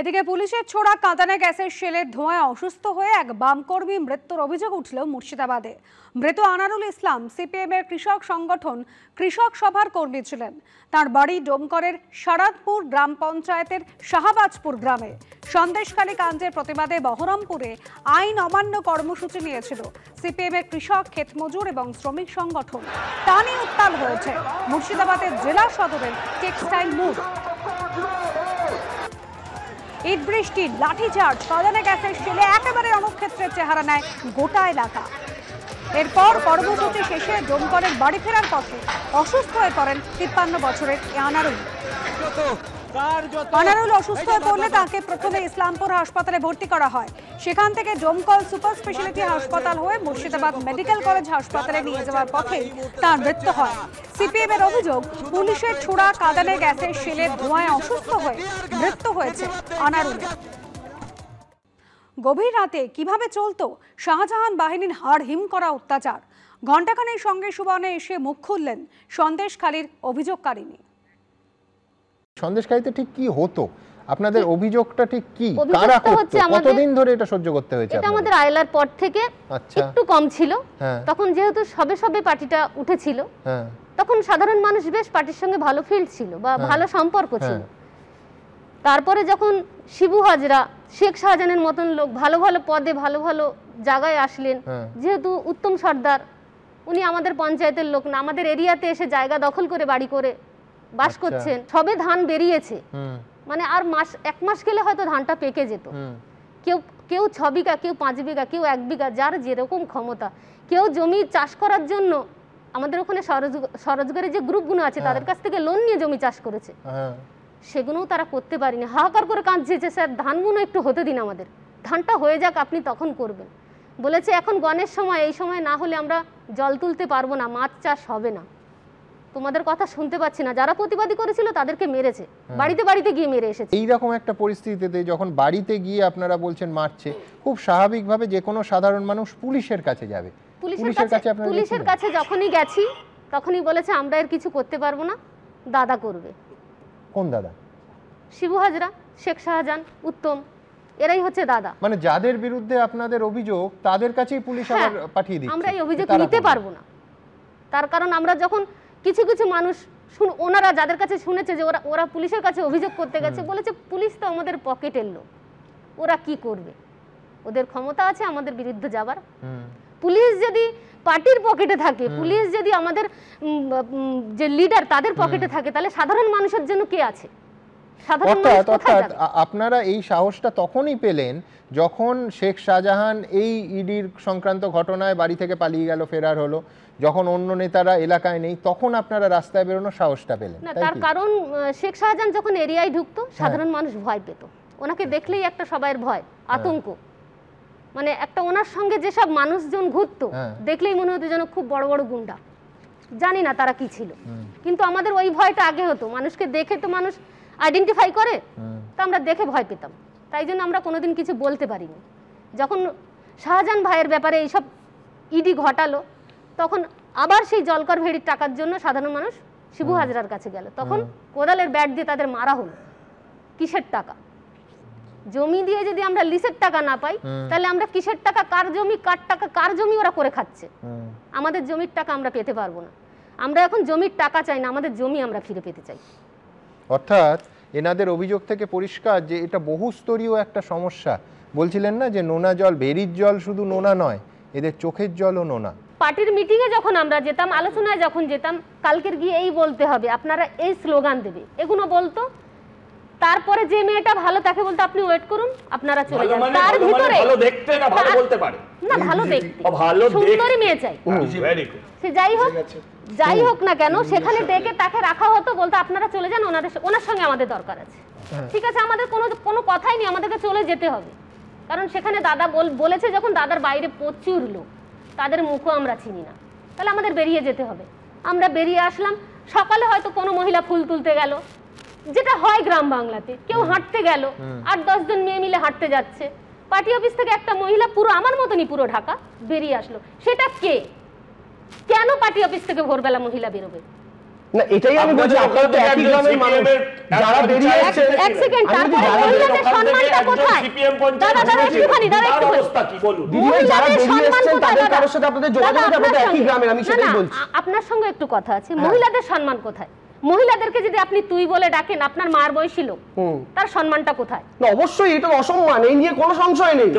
এদিকে পুলিশের ছোড়া কাঁদানে গ্যাসের শেলের ধোঁয়ায় অসুস্থ হয়ে এক বামকর্মী মৃত্যুর অভিযোগ উঠল মুর্শিদাবাদে মৃত আনারুল ইসলাম সিপিএমের কৃষক সংগঠন কৃষক সভার কর্মী ছিলেন তার বাড়ি ডোমকরের সারাদপুর গ্রাম পঞ্চায়েতের শাহাবাজপুর গ্রামে সন্দেশকালী কাণ্ডের প্রতিবাদে বহরমপুরে আইন অমান্য কর্মসূচি নিয়েছিল সিপিএমের কৃষক ক্ষেতমজুর এবং শ্রমিক সংগঠন তা নিয়ে উত্তাল হয়েছে মুর্শিদাবাদের জেলা সদরের টেক্সটাইল মুভ ইট বৃষ্টি লাঠিচার্জ কাজানে গ্যাসের ছেলে একেবারে রণক্ষেত্রের চেহারা নেয় গোটা এলাকা এরপর কর্মসূচি শেষে দমকলের বাড়ি ফেরার পথে অসুস্থ হয়ে পড়েন তিপ্পান্ন বছরের এ আনারুল অসুস্থ হয়ে পড়লে তাকে প্রথমে ইসলামপুর হাসপাতালে ভর্তি করা হয় সেখান থেকে জমকল সুপার স্পেশালিটি হাসপাতাল হয়ে মুর্শিদাবাদ মেডিকেল কলেজ হাসপাতালে নিয়ে যাওয়ার পথে তার মৃত্যু হয় সিপিএম এর অভিযোগ পুলিশের ছোড়া কাদানে গ্যাসের শেলের ধোঁয়ায় অসুস্থ হয়ে মৃত্যু হয়েছে আনারুল গভীর রাতে কিভাবে চলতো শাহজাহান বাহিনীর হিম করা অত্যাচার ঘণ্টাখানের সঙ্গে সুবনে এসে মুখ খুললেন সন্দেশখালীর অভিযোগকারিণী সন্দেশকারীতে ঠিক কি হতো আপনাদের অভিযোগটা ঠিক কি কারা করতে কতদিন ধরে এটা সহ্য করতে হয়েছে এটা আমাদের আইলার পর থেকে আচ্ছা। একটু কম ছিল হ্যাঁ। তখন যেহেতু সবে সবে পার্টিটা উঠেছিল হ্যাঁ। তখন সাধারণ মানুষ বেশ পার্টির সঙ্গে ভালো ফিল ছিল বা হ্যাঁ। ভালো সম্পর্ক ছিল তারপরে যখন শিবু হাজরা শেখ শাহজানের মতন লোক ভালো ভালো পদে ভালো ভালো জায়গায় আসলেন যেহেতু উত্তম সর্দার উনি আমাদের পঞ্চায়েতের লোক না আমাদের এরিয়াতে এসে জায়গা দখল করে বাড়ি করে বাস আচ্ছা। করছেন সবে ধান বেরিয়েছে মানে আর মাস এক মাস গেলে হয়তো ধানটা পেকে যেত কেউ কেউ ছ বিঘা কেউ পাঁচ বিঘা কেউ এক বিঘা যার যেরকম ক্ষমতা কেউ জমি চাষ করার জন্য আমাদের ওখানে সরোজগারের যে গ্রুপগুলো আছে হ্যাঁ। তাদের কাছ থেকে লোন নিয়ে জমি চাষ করেছে হ্যাঁ। সেগুলোও তারা করতে পারিনি হাহাকার করে কাঁদছে স্যার ধানগুলো একটু হতে দিন আমাদের ধানটা হয়ে যাক আপনি তখন করবেন বলেছে এখন গণের সময় এই সময় না হলে আমরা জল তুলতে পারবো না মাছ চাষ হবে না তোমাদের কথা শুনতে পাচ্ছি না যারা প্রতিবাদী করেছিল তাদেরকে মেরেছে হ্যাঁ। বাড়িতে বাড়িতে গিয়ে মেরে এসেছে এই রকম একটা পরিস্থিতিতে যখন বাড়িতে গিয়ে আপনারা বলছেন মারছে খুব স্বাভাবিকভাবে যে কোনো সাধারণ মানুষ পুলিশের কাছে যাবে পুলিশের কাছে পুলিশের কাছে যখনই গেছি তখনই বলেছে আমরা এর কিছু করতে পারবো না দাদা করবে কোন দাদা শিবু হাজরা শেখ শাহজান উত্তম এরাই হচ্ছে দাদা মানে যাদের বিরুদ্ধে আপনাদের অভিযোগ তাদের কাছেই পুলিশ হ্যাঁ, আবার পাঠিয়ে দিচ্ছে আমরা এই অভিযোগ নিতে পারবো না তার কারণ আমরা যখন কিছু কিছু মানুষ শুন ওনারা যাদের কাছে শুনেছে যে ওরা ওরা পুলিশের কাছে অভিযোগ করতে গেছে বলেছে পুলিশ তো আমাদের পকেটের লোক ওরা কি করবে ওদের ক্ষমতা আছে আমাদের বিরুদ্ধে যাবার পুলিশ যদি পার্টির পকেটে থাকে পুলিশ যদি আমাদের যে লিডার তাদের পকেটে থাকে তাহলে সাধারণ মানুষের জন্য কে আছে অর্থাৎ আপনারা এই সাহসটা তখনই পেলেন যখন শেখ শাহজাহান এই ইডির সংক্রান্ত ঘটনায় বাড়ি থেকে পালিয়ে গেল ফেরার হলো যখন অন্য নেতারা এলাকায় নেই তখন আপনারা রাস্তায় বেরোনোর সাহসটা পেলেন তার কারণ শেখ শাহজাহান যখন এরিয়ায় ঢুকতো হ্যাঁ। সাধারণ মানুষ ভয় পেত ওনাকে হ্যাঁ। দেখলেই একটা সবাইয়ের ভয় হ্যাঁ। আতঙ্ক মানে একটা ওনার সঙ্গে যেসব মানুষজন ঘুরত দেখলেই মনে হতো যেন খুব বড় বড় গুন্ডা জানি না তারা কি ছিল কিন্তু আমাদের ওই ভয়টা আগে হতো মানুষকে দেখে তো মানুষ আইডেন্টিফাই করে হ্যাঁ। তা আমরা দেখে ভয় পেতাম তাই জন্য আমরা কোনোদিন কিছু বলতে পারিনি যখন শাহজাহান ভাইয়ের ব্যাপারে এইসব ইডি ঘটালো তখন আবার সেই জলকর ভেড়ির টাকার জন্য সাধারণ মানুষ শিবু হ্যাঁ। হাজরার কাছে গেল তখন হ্যাঁ। কোদালের ব্যাট দিয়ে তাদের মারা হলো কিসের টাকা জমি দিয়ে যদি আমরা লিসের টাকা না পাই তাহলে আমরা কিসের টাকা কার জমি কার টাকা কার জমি ওরা করে খাচ্ছে আমাদের জমির টাকা আমরা পেতে পারবো না আমরা এখন জমির টাকা চাই না আমাদের জমি আমরা ফিরে পেতে চাই অর্থাৎ এনাদের অভিযোগ থেকে পরিষ্কার যে এটা বহুস্তরীয় একটা সমস্যা বলছিলেন না যে নোনা জল বেরির জল শুধু নোনা নয় এদের চোখের জলও নোনা পার্টির মিটিংয়ে যখন আমরা যেতাম আলোচনায় যখন যেতাম কালকের গিয়ে এই বলতে হবে আপনারা এই স্লোগান দেবে এগুলো বলতো তারপরে যে মেয়েটা ভালো তাকে বলতে আপনি ওয়েট করুন আপনারা চলে যান মানে তার মানে ভিতরে ভালো দেখতে না ভালো হ্যাঁ, বলতে পারে না ভালো দেখতে ও ভালো সুন্দরী মেয়ে চাই সে যাই হোক যাই হোক না কেন সেখানে ডেকে তাকে রাখা হতো বলতে আপনারা চলে যান ওনার ওনার সঙ্গে আমাদের দরকার আছে হ্যাঁ। ঠিক আছে আমাদের কোনো কোনো কথাই নেই আমাদেরকে চলে যেতে হবে কারণ সেখানে দাদা বলেছে যখন দাদার বাইরে প্রচুর লোক তাদের মুখও আমরা চিনি না তাহলে আমাদের বেরিয়ে যেতে হবে আমরা বেরিয়ে আসলাম সকালে হয়তো কোনো মহিলা ফুল তুলতে গেল যেটা হয় গ্রাম বাংলাতে কেউ হাঁটতে গেল আর দশজন মেয়ে মিলে হাঁটতে যাচ্ছে পার্টি অফিস থেকে একটা মহিলা পুরো আমার মতনই পুরো ঢাকা বেরিয়ে আসলো সেটা কে কেন পার্টি অফিস থেকে ভোরবেলা মহিলা বেরোবে আপনার সঙ্গে একটু কথা আছে হ্যাঁ। মহিলাদের সম্মান কোথায় মহিলাদেরকে যদি আপনি তুই বলে ডাকেন আপনার মার বয়সী লোক তার সম্মানটা কোথায় অবশ্যই এটা অসম্মান এই নিয়ে কোনো সংশয় নেই